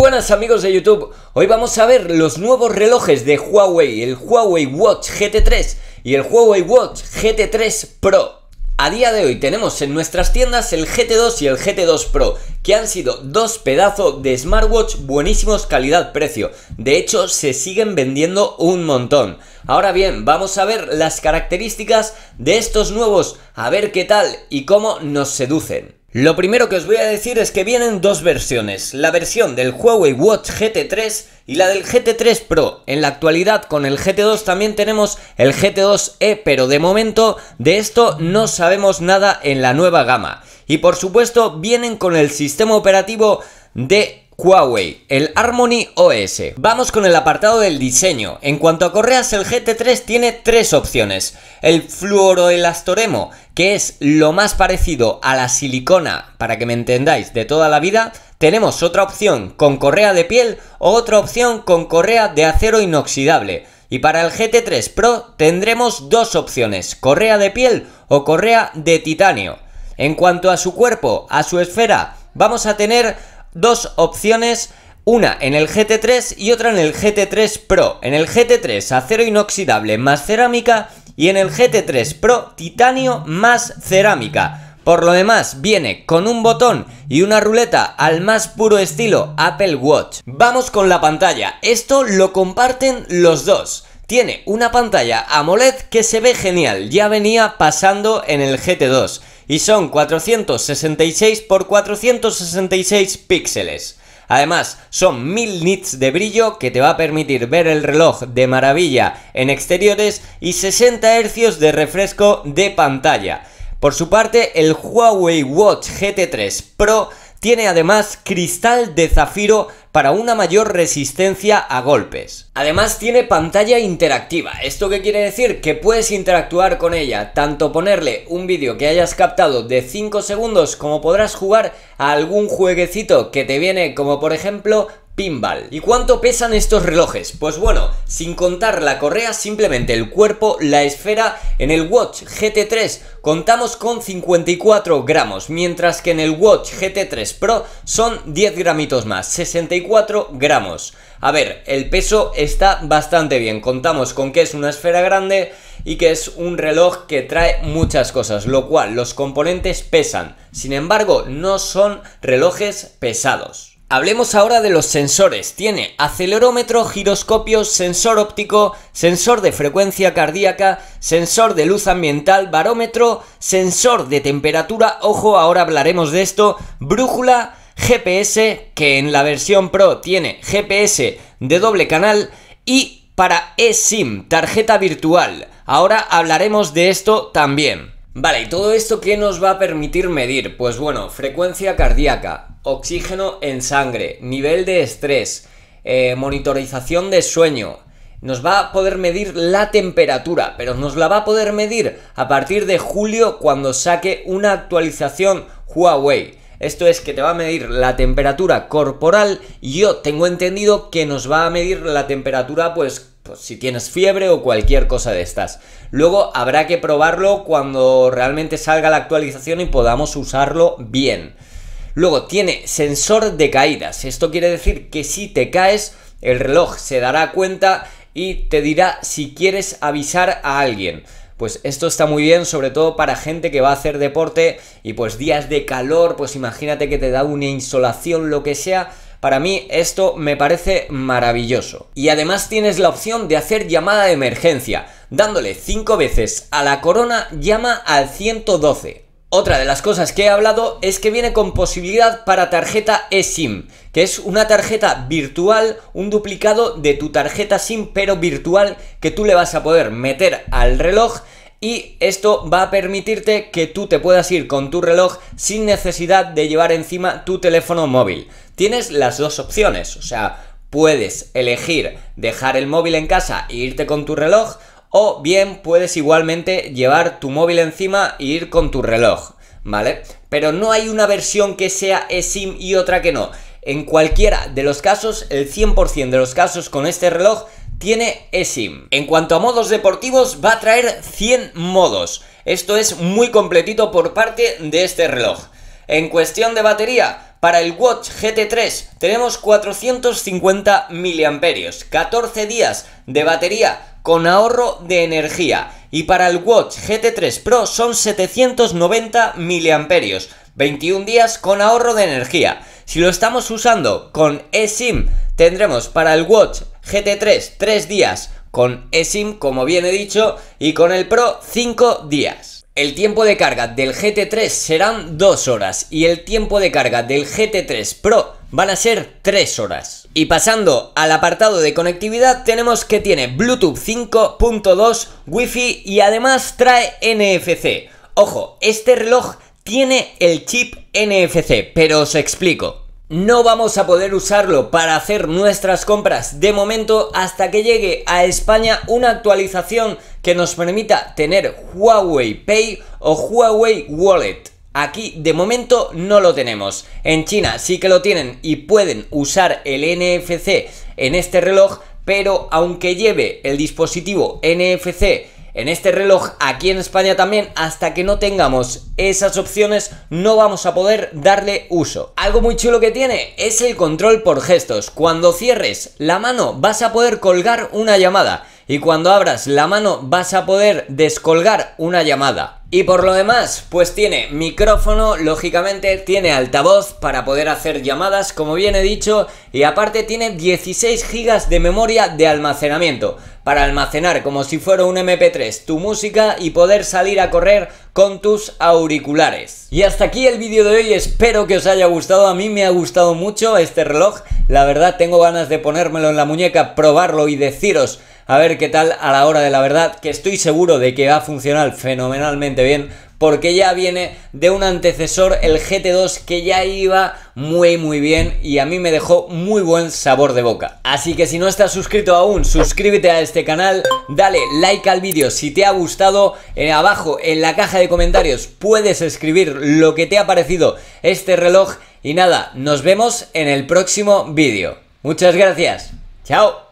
buenas amigos de YouTube, hoy vamos a ver los nuevos relojes de Huawei, el Huawei Watch GT3 y el Huawei Watch GT3 Pro. A día de hoy tenemos en nuestras tiendas el GT2 y el GT2 Pro, que han sido dos pedazos de smartwatch buenísimos calidad-precio. De hecho, se siguen vendiendo un montón. Ahora bien, vamos a ver las características de estos nuevos, a ver qué tal y cómo nos seducen. Lo primero que os voy a decir es que vienen dos versiones, la versión del Huawei Watch GT3 y la del GT3 Pro. En la actualidad con el GT2 también tenemos el GT2E, pero de momento de esto no sabemos nada en la nueva gama. Y por supuesto vienen con el sistema operativo de Huawei, el Harmony OS. Vamos con el apartado del diseño. En cuanto a correas, el GT3 tiene tres opciones. El fluoroelastoremo, que es lo más parecido a la silicona, para que me entendáis, de toda la vida. Tenemos otra opción con correa de piel o otra opción con correa de acero inoxidable. Y para el GT3 Pro tendremos dos opciones, correa de piel o correa de titanio. En cuanto a su cuerpo, a su esfera, vamos a tener dos opciones una en el GT3 y otra en el GT3 Pro. En el GT3 acero inoxidable más cerámica y en el GT3 Pro titanio más cerámica. Por lo demás viene con un botón y una ruleta al más puro estilo Apple Watch. Vamos con la pantalla, esto lo comparten los dos. Tiene una pantalla AMOLED que se ve genial, ya venía pasando en el GT2 y son 466 x 466 píxeles. Además, son 1000 nits de brillo que te va a permitir ver el reloj de maravilla en exteriores y 60 hercios de refresco de pantalla. Por su parte, el Huawei Watch GT3 Pro tiene además cristal de zafiro para una mayor resistencia a golpes. Además tiene pantalla interactiva. ¿Esto qué quiere decir? Que puedes interactuar con ella, tanto ponerle un vídeo que hayas captado de 5 segundos como podrás jugar a algún jueguecito que te viene como por ejemplo ¿Y cuánto pesan estos relojes? Pues bueno, sin contar la correa, simplemente el cuerpo, la esfera, en el Watch GT3 contamos con 54 gramos, mientras que en el Watch GT3 Pro son 10 gramitos más, 64 gramos. A ver, el peso está bastante bien, contamos con que es una esfera grande y que es un reloj que trae muchas cosas, lo cual los componentes pesan, sin embargo no son relojes pesados. Hablemos ahora de los sensores. Tiene acelerómetro, giroscopio, sensor óptico, sensor de frecuencia cardíaca, sensor de luz ambiental, barómetro, sensor de temperatura, ojo, ahora hablaremos de esto, brújula, GPS, que en la versión Pro tiene GPS de doble canal y para eSIM, tarjeta virtual. Ahora hablaremos de esto también. Vale, ¿y todo esto que nos va a permitir medir? Pues bueno, frecuencia cardíaca, oxígeno en sangre, nivel de estrés, eh, monitorización de sueño. Nos va a poder medir la temperatura, pero nos la va a poder medir a partir de julio cuando saque una actualización Huawei. Esto es que te va a medir la temperatura corporal y yo tengo entendido que nos va a medir la temperatura pues pues, si tienes fiebre o cualquier cosa de estas. Luego habrá que probarlo cuando realmente salga la actualización y podamos usarlo bien. Luego tiene sensor de caídas. Esto quiere decir que si te caes, el reloj se dará cuenta y te dirá si quieres avisar a alguien. Pues esto está muy bien, sobre todo para gente que va a hacer deporte y pues días de calor, pues imagínate que te da una insolación, lo que sea, para mí esto me parece maravilloso. Y además tienes la opción de hacer llamada de emergencia. Dándole 5 veces a la corona llama al 112. Otra de las cosas que he hablado es que viene con posibilidad para tarjeta eSIM, que es una tarjeta virtual, un duplicado de tu tarjeta SIM pero virtual que tú le vas a poder meter al reloj y esto va a permitirte que tú te puedas ir con tu reloj sin necesidad de llevar encima tu teléfono móvil. Tienes las dos opciones, o sea, puedes elegir dejar el móvil en casa e irte con tu reloj o bien puedes igualmente llevar tu móvil encima e ir con tu reloj, ¿vale? Pero no hay una versión que sea eSIM y otra que no. En cualquiera de los casos, el 100% de los casos con este reloj tiene eSIM. En cuanto a modos deportivos, va a traer 100 modos. Esto es muy completito por parte de este reloj. En cuestión de batería, para el Watch GT3 tenemos 450 mAh, 14 días de batería con ahorro de energía. Y para el Watch GT3 Pro son 790 mAh, 21 días con ahorro de energía. Si lo estamos usando con eSIM, tendremos para el Watch GT3 3 días con eSIM, como bien he dicho, y con el Pro 5 días. El tiempo de carga del GT3 serán 2 horas y el tiempo de carga del GT3 Pro van a ser 3 horas. Y pasando al apartado de conectividad tenemos que tiene Bluetooth 5.2, Wi-Fi y además trae NFC. Ojo, este reloj tiene el chip NFC, pero os explico no vamos a poder usarlo para hacer nuestras compras de momento hasta que llegue a España una actualización que nos permita tener Huawei Pay o Huawei Wallet. Aquí de momento no lo tenemos. En China sí que lo tienen y pueden usar el NFC en este reloj, pero aunque lleve el dispositivo NFC en este reloj aquí en España también, hasta que no tengamos esas opciones no vamos a poder darle uso. Algo muy chulo que tiene es el control por gestos. Cuando cierres la mano vas a poder colgar una llamada y cuando abras la mano vas a poder descolgar una llamada. Y por lo demás, pues tiene micrófono, lógicamente tiene altavoz para poder hacer llamadas, como bien he dicho, y aparte tiene 16 GB de memoria de almacenamiento para almacenar como si fuera un MP3 tu música y poder salir a correr con tus auriculares. Y hasta aquí el vídeo de hoy, espero que os haya gustado, a mí me ha gustado mucho este reloj, la verdad tengo ganas de ponérmelo en la muñeca, probarlo y deciros a ver qué tal a la hora de la verdad, que estoy seguro de que va a funcionar fenomenalmente bien, porque ya viene de un antecesor, el GT2, que ya iba muy muy bien y a mí me dejó muy buen sabor de boca. Así que si no estás suscrito aún, suscríbete a este canal, dale like al vídeo si te ha gustado, abajo en la caja de comentarios puedes escribir lo que te ha parecido este reloj y nada, nos vemos en el próximo vídeo. Muchas gracias, chao.